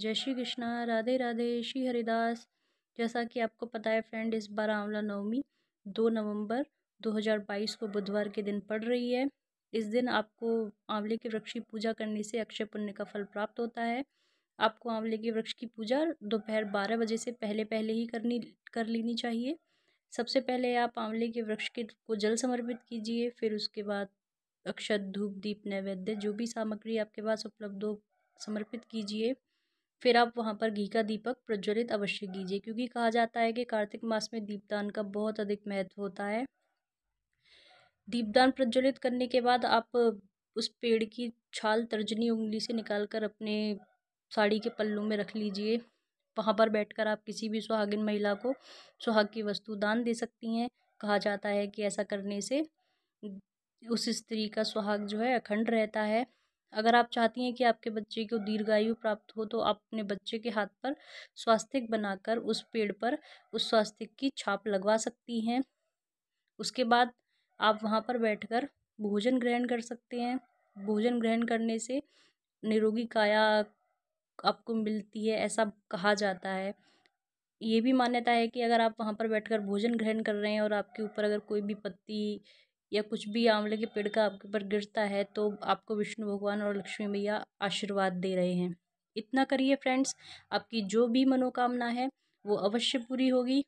जय श्री कृष्णा राधे राधे श्री हरिदास जैसा कि आपको पता है फ्रेंड इस बार आंवला नवमी दो नवंबर 2022 को बुधवार के दिन पड़ रही है इस दिन आपको आंवले के वृक्ष की पूजा करने से अक्षय पुण्य का फल प्राप्त होता है आपको आंवले के वृक्ष की पूजा दोपहर बारह बजे से पहले पहले ही करनी कर लेनी चाहिए सबसे पहले आप आंवले के वृक्ष के को जल समर्पित कीजिए फिर उसके बाद अक्षत धूप दीप नैवेद्य जो भी सामग्री आपके पास उपलब्ध हो समर्पित कीजिए फिर आप वहाँ पर घी का दीपक प्रज्वलित अवश्य कीजिए क्योंकि कहा जाता है कि कार्तिक मास में दीपदान का बहुत अधिक महत्व होता है दीपदान प्रज्वलित करने के बाद आप उस पेड़ की छाल तर्जनी उंगली से निकाल कर अपने साड़ी के पल्लू में रख लीजिए वहाँ पर बैठकर आप किसी भी सुहागिन महिला को सुहाग की वस्तु दान दे सकती हैं कहा जाता है कि ऐसा करने से उस स्त्री का सुहाग जो है अखंड रहता है अगर आप चाहती हैं कि आपके बच्चे को दीर्घायु प्राप्त हो तो आप अपने बच्चे के हाथ पर स्वास्तिक बनाकर उस पेड़ पर उस स्वास्तिक की छाप लगवा सकती हैं उसके बाद आप वहाँ पर बैठकर भोजन ग्रहण कर सकते हैं भोजन ग्रहण करने से निरोगी काया आपको मिलती है ऐसा कहा जाता है ये भी मान्यता है कि अगर आप वहाँ पर बैठकर भोजन ग्रहण कर रहे हैं और आपके ऊपर अगर कोई भी पत्ती या कुछ भी आंवले के पेड़ का आपके ऊपर गिरता है तो आपको विष्णु भगवान और लक्ष्मी मैया आशीर्वाद दे रहे हैं इतना करिए फ्रेंड्स आपकी जो भी मनोकामना है वो अवश्य पूरी होगी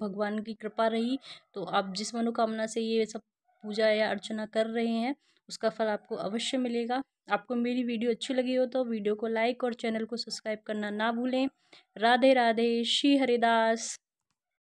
भगवान की कृपा रही तो आप जिस मनोकामना से ये सब पूजा या अर्चना कर रहे हैं उसका फल आपको अवश्य मिलेगा आपको मेरी वीडियो अच्छी लगी हो तो वीडियो को लाइक और चैनल को सब्सक्राइब करना ना भूलें राधे राधे श्री हरिदास